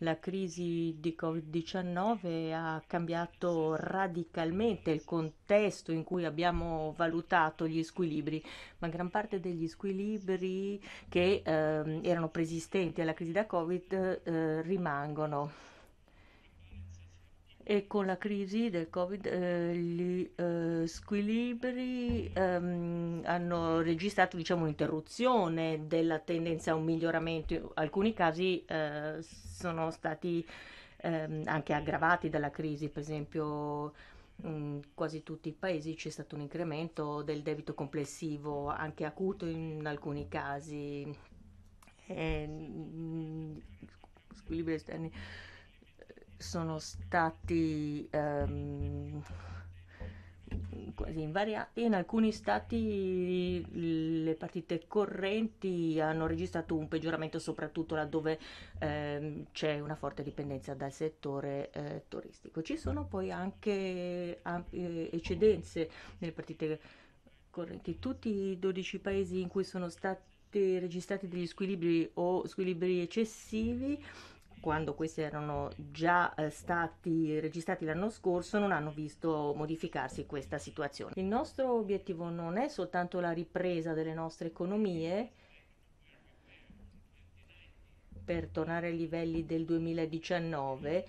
La crisi di Covid-19 ha cambiato radicalmente il contesto in cui abbiamo valutato gli squilibri, ma gran parte degli squilibri che eh, erano preesistenti alla crisi da Covid eh, rimangono e con la crisi del Covid eh, gli eh, squilibri ehm, hanno registrato diciamo, un'interruzione della tendenza a un miglioramento, In alcuni casi eh, sono stati ehm, anche aggravati dalla crisi, per esempio in quasi tutti i paesi c'è stato un incremento del debito complessivo, anche acuto in alcuni casi. E, mm, squilibri esterni eh, sono stati ehm, quasi invariati. In alcuni stati le partite correnti hanno registrato un peggioramento, soprattutto laddove ehm, c'è una forte dipendenza dal settore eh, turistico. Ci sono poi anche eh, eccedenze nelle partite correnti. Tutti i 12 paesi in cui sono stati registrati degli squilibri o squilibri eccessivi quando questi erano già eh, stati registrati l'anno scorso, non hanno visto modificarsi questa situazione. Il nostro obiettivo non è soltanto la ripresa delle nostre economie, per tornare ai livelli del 2019.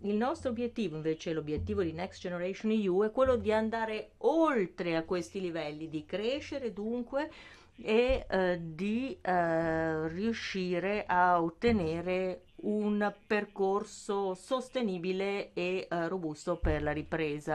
Il nostro obiettivo, invece, l'obiettivo di Next Generation EU è quello di andare oltre a questi livelli, di crescere dunque e eh, di eh, riuscire a ottenere un percorso sostenibile e eh, robusto per la ripresa.